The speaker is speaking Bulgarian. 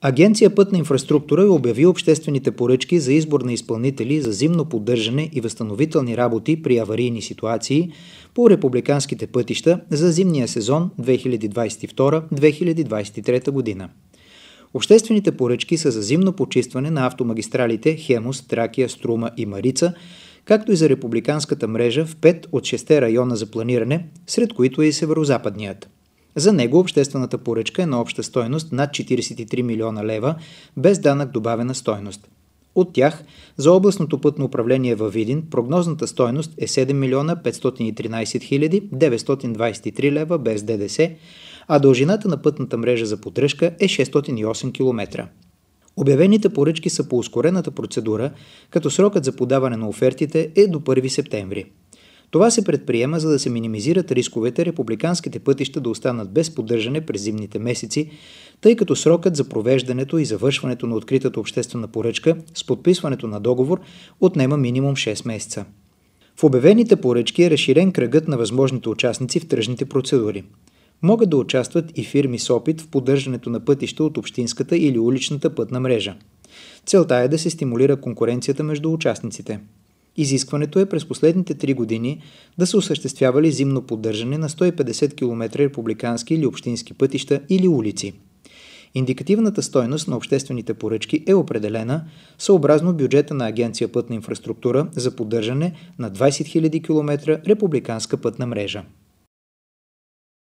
Агенция Пътна инфраструктура е обяви обществените поръчки за избор на изпълнители за зимно поддържане и възстановителни работи при аварийни ситуации по републиканските пътища за зимния сезон 2022-2023 година. Обществените поръчки са за зимно почистване на автомагистралите Хемус, Тракия, Струма и Марица, както и за републиканската мрежа в 5 от 6 района за планиране, сред които е и северо-западният – за него обществената поръчка е на обща стойност над 43 милиона лева, без данък добавена стойност. От тях за областното пътно управление във Видин прогнозната стойност е 7 милиона 513 хиляди 923 лева без ДДС, а дължината на пътната мрежа за поддръжка е 608 км. Обявените поръчки са по ускорената процедура, като срокът за подаване на офертите е до 1 септември. Това се предприема, за да се минимизират рисковете републиканските пътища да останат без поддържане през зимните месеци, тъй като срокът за провеждането и завършването на откритата обществена поръчка с подписването на договор отнема минимум 6 месеца. В обявените поръчки е разширен кръгът на възможните участници в тръжните процедури. Могат да участват и фирми с опит в поддържането на пътища от общинската или уличната пътна мрежа. Целта е да се стимулира конкуренцията между участниците – Изискването е през последните 3 години да са осъществявали зимно поддържане на 150 км републикански или общински пътища или улици. Индикативната стойност на обществените поръчки е определена съобразно бюджета на Агенция пътна инфраструктура за поддържане на 20 000 км републиканска пътна мрежа.